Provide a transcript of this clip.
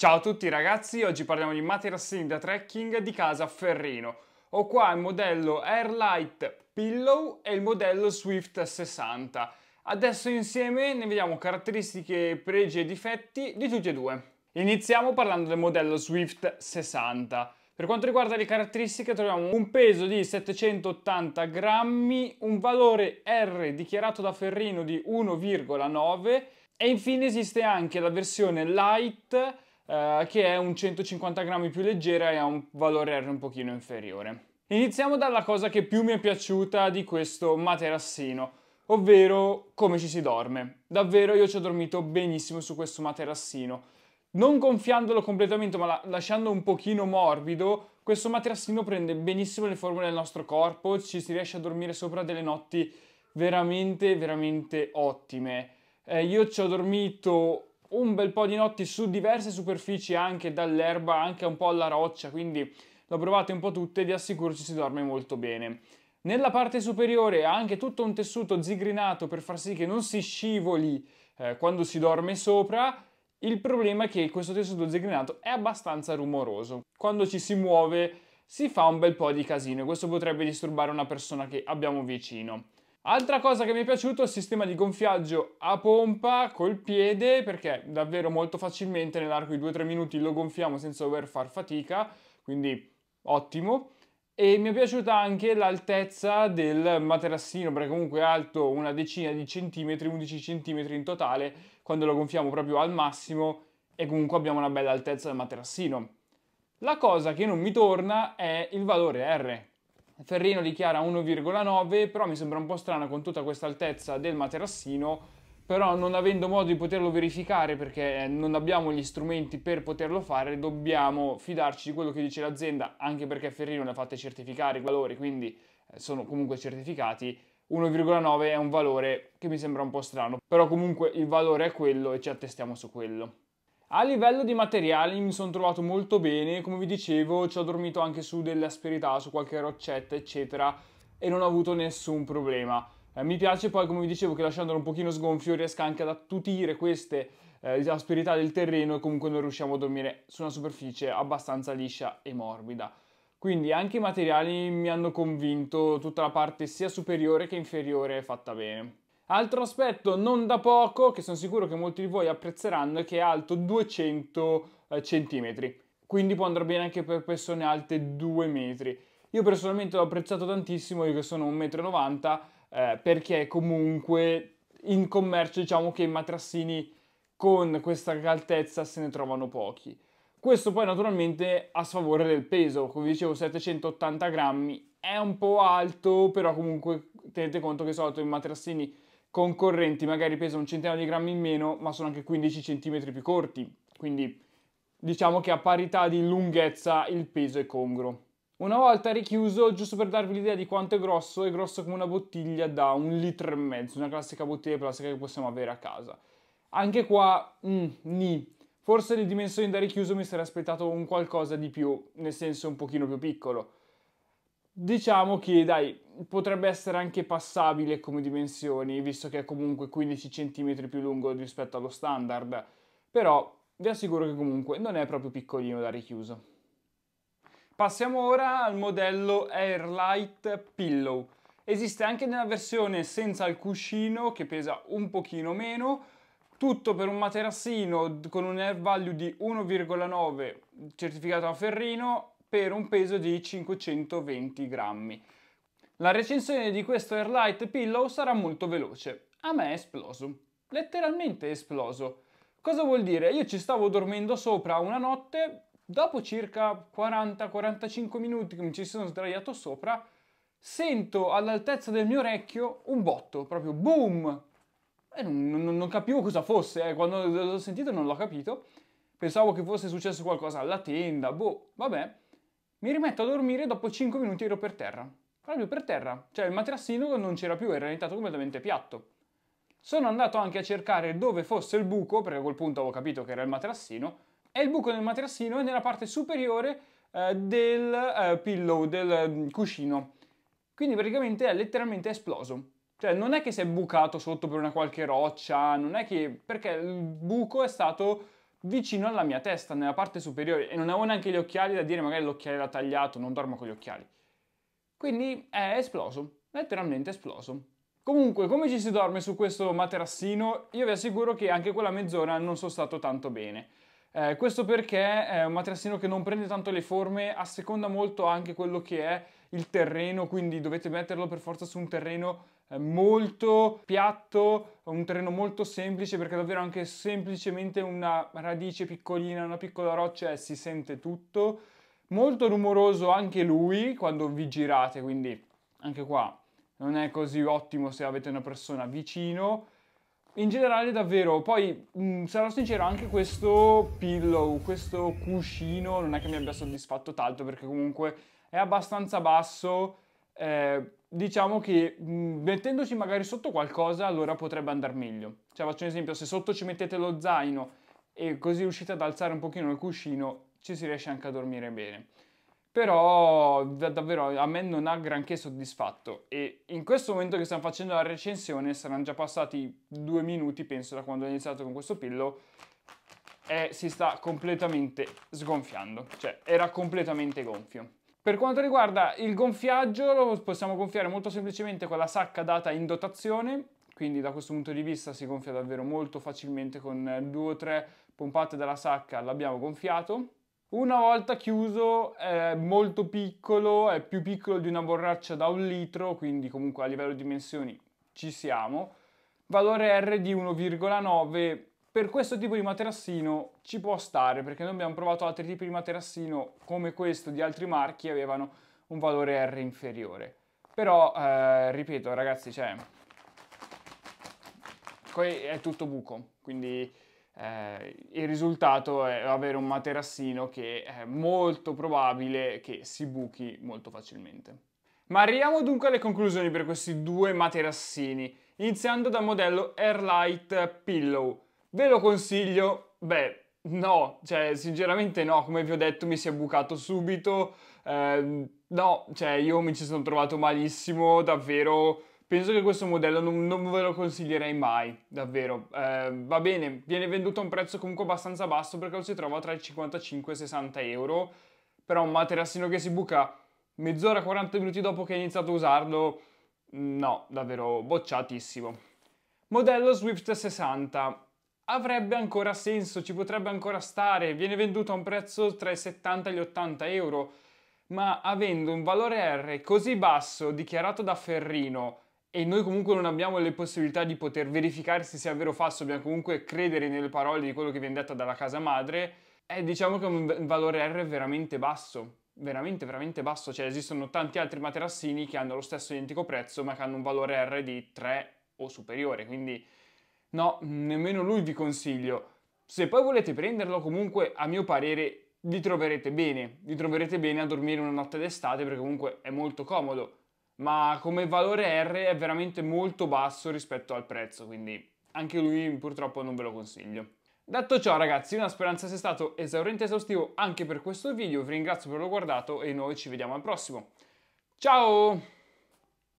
Ciao a tutti ragazzi, oggi parliamo di materassini da trekking di casa Ferrino. Ho qua il modello Airlight Pillow e il modello Swift 60. Adesso insieme ne vediamo caratteristiche, pregi e difetti di tutti e due. Iniziamo parlando del modello Swift 60. Per quanto riguarda le caratteristiche troviamo un peso di 780 grammi, un valore R dichiarato da Ferrino di 1,9 e infine esiste anche la versione Light eh, che è un 150 grammi più leggera e ha un valore R un pochino inferiore. Iniziamo dalla cosa che più mi è piaciuta di questo materassino, ovvero come ci si dorme. Davvero io ci ho dormito benissimo su questo materassino. Non gonfiandolo completamente ma la- lasciando un pochino morbido, questo materassino prende benissimo le forme del nostro corpo, ci si riesce a dormire sopra delle notti veramente, veramente ottime. Eh, io ci ho dormito un bel po' di notti su diverse superfici, anche dall'erba, anche un po' alla roccia, quindi lo provate un po' tutte e vi assicuro ci si dorme molto bene. Nella parte superiore ha anche tutto un tessuto zigrinato per far sì che non si scivoli eh, quando si dorme sopra. Il problema è che questo tessuto zigrinato è abbastanza rumoroso. Quando ci si muove si fa un bel po' di casino e questo potrebbe disturbare una persona che abbiamo vicino. Altra cosa che mi è piaciuto è il sistema di gonfiaggio a pompa col piede perché davvero molto facilmente nell'arco di 2-3 minuti lo gonfiamo senza dover far fatica, quindi ottimo. E mi è piaciuta anche l'altezza del materassino perché comunque è alto una decina di centimetri, 11 centimetri in totale, quando lo gonfiamo proprio al massimo e comunque abbiamo una bella altezza del materassino. La cosa che non mi torna è il valore R, Ferrino dichiara 1,9, però mi sembra un po' strano con tutta questa altezza del materassino, però non avendo modo di poterlo verificare perché non abbiamo gli strumenti per poterlo fare, dobbiamo fidarci di quello che dice l'azienda, anche perché Ferrino ne ha fatte certificare i valori, quindi eh, sono comunque certificati. 1,9 è un valore che mi sembra un po' strano, però comunque il valore è quello e ci attestiamo su quello. A livello di materiali mi sono trovato molto bene, come vi dicevo ci ho dormito anche su delle asperità, su qualche roccetta eccetera e non ho avuto nessun problema. Eh, mi piace poi come vi dicevo che lasciandolo un pochino sgonfio riesca anche ad attutire queste eh, asperità del terreno e comunque noi riusciamo a dormire su una superficie abbastanza liscia e morbida. Quindi anche i materiali mi hanno convinto, tutta la parte sia superiore che inferiore è fatta bene. Altro aspetto non da poco, che sono sicuro che molti di voi apprezzeranno, è che è alto 200 eh, cm, quindi può andare bene anche per persone alte 2 metri. Io personalmente l'ho apprezzato tantissimo, io che sono 1,90 m, eh, perché comunque in commercio diciamo che i matrassini con questa altezza se ne trovano pochi. Questo poi naturalmente a sfavore del peso, come dicevo 780 grammi, è un po' alto, però comunque tenete conto che di solito i matrassini concorrenti magari pesano un centinaio di grammi in meno, ma sono anche 15 cm più corti. Quindi diciamo che a parità di lunghezza il peso è congruo. Una volta richiuso, giusto per darvi l'idea di quanto è grosso, è grosso come una bottiglia da un litro e mezzo, una classica bottiglia di plastica che possiamo avere a casa. Anche qua, mm, ni. Forse le dimensioni da richiuso mi sarei aspettato un qualcosa di più, nel senso un pochino più piccolo. Diciamo che, dai, potrebbe essere anche passabile come dimensioni, visto che è comunque 15 cm più lungo rispetto allo standard, però vi assicuro che comunque non è proprio piccolino da richiuso. Passiamo ora al modello Airlight Pillow. Esiste anche nella versione senza il cuscino, che pesa un pochino meno, tutto per un materassino con un air value di 1,9 certificato a Ferrino per un peso di 520 grammi. La recensione di questo Airlight Pillow sarà molto veloce. A me è esploso. Letteralmente è esploso. Cosa vuol dire? Io ci stavo dormendo sopra una notte, dopo circa 40-45 minuti che mi ci sono sdraiato sopra, sento all'altezza del mio orecchio un botto, proprio boom! E non, non, non capivo cosa fosse, eh. quando l'ho sentito non l'ho capito. Pensavo che fosse successo qualcosa alla tenda, boh, vabbè. Mi rimetto a dormire e dopo 5 minuti ero per terra proprio per terra, cioè il materassino non c'era più, era diventato completamente piatto. Sono andato anche a cercare dove fosse il buco, perché a quel punto avevo capito che era il materassino, e il buco del materassino è nella parte superiore eh, del eh, pillow, del mm, cuscino. Quindi praticamente è letteralmente esploso. Cioè non è che si è bucato sotto per una qualche roccia, non è che... perché il buco è stato vicino alla mia testa, nella parte superiore, e non avevo neanche gli occhiali da dire magari l'occhiale l'ha tagliato, non dormo con gli occhiali. Quindi è esploso, letteralmente esploso. Comunque, come ci si dorme su questo materassino, io vi assicuro che anche quella mezz'ora non sono stato tanto bene. Eh, questo perché è un materassino che non prende tanto le forme, a seconda molto anche quello che è il terreno, quindi dovete metterlo per forza su un terreno eh, molto piatto, un terreno molto semplice perché davvero anche semplicemente una radice piccolina, una piccola roccia e eh, si sente tutto molto rumoroso anche lui quando vi girate, quindi anche qua non è così ottimo se avete una persona vicino. In generale davvero, poi mh, mm, sarò sincero, anche questo pillow, questo cuscino non è che mi abbia soddisfatto tanto perché comunque è abbastanza basso, eh, diciamo che mh, mm, mettendoci magari sotto qualcosa allora potrebbe andare meglio. Cioè faccio un esempio, se sotto ci mettete lo zaino e così riuscite ad alzare un pochino il cuscino ci si riesce anche a dormire bene. Però davvero a me non ha granché soddisfatto e in questo momento che stiamo facendo la recensione saranno già passati due minuti penso da quando ho iniziato con questo pillo e si sta completamente sgonfiando, cioè era completamente gonfio. Per quanto riguarda il gonfiaggio lo possiamo gonfiare molto semplicemente con la sacca data in dotazione quindi da questo punto di vista si gonfia davvero molto facilmente con due o tre pompate della sacca l'abbiamo gonfiato una volta chiuso è molto piccolo, è più piccolo di una borraccia da un litro, quindi comunque a livello di dimensioni ci siamo. Valore R di 1,9 per questo tipo di materassino ci può stare perché noi abbiamo provato altri tipi di materassino come questo di altri marchi avevano un valore R inferiore però eh, ripeto ragazzi cioè qui è tutto buco quindi eh, il risultato è avere un materassino che è molto probabile che si buchi molto facilmente. Ma arriviamo dunque alle conclusioni per questi due materassini, iniziando dal modello Airlight Pillow. Ve lo consiglio? Beh, no, cioè sinceramente no, come vi ho detto mi si è bucato subito, eh, no, cioè io mi ci sono trovato malissimo, davvero Penso che questo modello non, non ve lo consiglierei mai, davvero. Eh, va bene, viene venduto a un prezzo comunque abbastanza basso perché lo si trova tra i 55 e i 60 euro, però un materassino che si buca mezz'ora, 40 minuti dopo che hai iniziato a usarlo, no, davvero bocciatissimo. Modello Swift 60. Avrebbe ancora senso, ci potrebbe ancora stare, viene venduto a un prezzo tra i 70 e gli 80 euro, ma avendo un valore R così basso dichiarato da Ferrino, e noi comunque non abbiamo le possibilità di poter verificare se sia vero o falso, dobbiamo comunque credere nelle parole di quello che viene detto dalla casa madre, è diciamo che un valore R veramente basso, veramente veramente basso, cioè esistono tanti altri materassini che hanno lo stesso identico prezzo ma che hanno un valore R di 3 o superiore, quindi no, nemmeno lui vi consiglio. Se poi volete prenderlo comunque, a mio parere, vi troverete bene, vi troverete bene a dormire una notte d'estate perché comunque è molto comodo ma come valore R è veramente molto basso rispetto al prezzo, quindi anche lui purtroppo non ve lo consiglio. Detto ciò ragazzi, una speranza sia stato esauriente e esaustivo anche per questo video, vi ringrazio per averlo guardato e noi ci vediamo al prossimo. Ciao!